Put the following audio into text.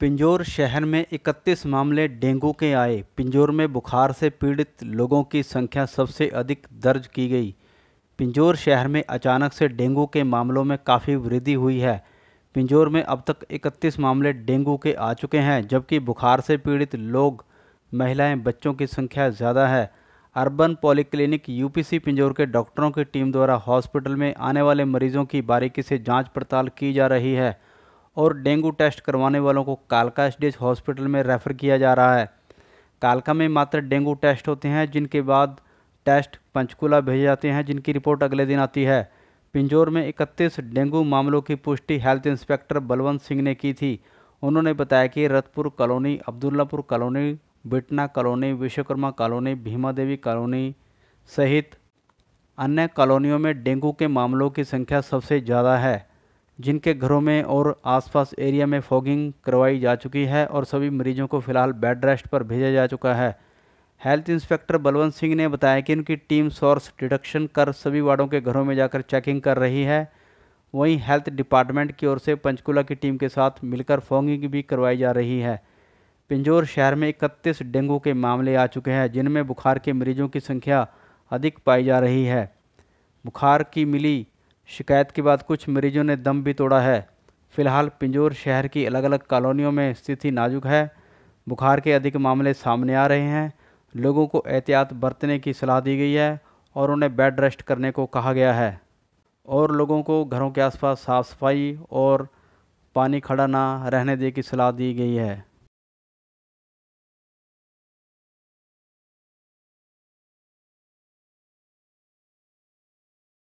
पिंजौर शहर में 31 मामले डेंगू के आए पिंजौर में बुखार से पीड़ित लोगों की संख्या सबसे अधिक दर्ज की गई पिंजौर शहर में अचानक से डेंगू के मामलों में काफ़ी वृद्धि हुई है पिंजौर में अब तक 31 मामले डेंगू के आ चुके हैं जबकि बुखार से पीड़ित लोग महिलाएं बच्चों की संख्या ज़्यादा है अर्बन पॉलीक्लिनिक यूपीसी पिंजौर के डॉक्टरों की टीम द्वारा हॉस्पिटल में आने वाले मरीजों की बारीकी से जाँच पड़ताल की जा रही है और डेंगू टेस्ट करवाने वालों को कालका स्टेज हॉस्पिटल में रेफ़र किया जा रहा है कालका में मात्र डेंगू टेस्ट होते हैं जिनके बाद टेस्ट पंचकुला भेजे जाते हैं जिनकी रिपोर्ट अगले दिन आती है पिंजौर में 31 डेंगू मामलों की पुष्टि हेल्थ इंस्पेक्टर बलवंत सिंह ने की थी उन्होंने बताया कि Ratpur colony Abdullapur colony Bitna colony Vishwakarma colony Bhima Devi colony सहित अन्य कॉलोनियों में डेंगू के मामलों की संख्या सबसे ज़्यादा है जिनके घरों में और आसपास एरिया में फॉगिंग करवाई जा चुकी है और सभी मरीजों को फिलहाल बेड रेस्ट पर भेजा जा चुका है हेल्थ इंस्पेक्टर बलवंत सिंह ने बताया कि उनकी टीम सोर्स डिडक्शन कर सभी वार्डों के घरों में जाकर चेकिंग कर रही है वहीं हेल्थ डिपार्टमेंट की ओर से पंचकुला की टीम के साथ मिलकर फॉगिंग भी करवाई जा रही है पिंजौर शहर में इकतीस डेंगू के मामले आ चुके हैं जिनमें बुखार के मरीजों की संख्या अधिक पाई जा रही है बुखार की मिली शिकायत के बाद कुछ मरीजों ने दम भी तोड़ा है फिलहाल पिंजौर शहर की अलग अलग कॉलोनियों में स्थिति नाजुक है बुखार के अधिक मामले सामने आ रहे हैं लोगों को एहतियात बरतने की सलाह दी गई है और उन्हें बेड रेस्ट करने को कहा गया है और लोगों को घरों के आसपास साफ़ सफाई और पानी खड़ा ना रहने दे की सलाह दी गई है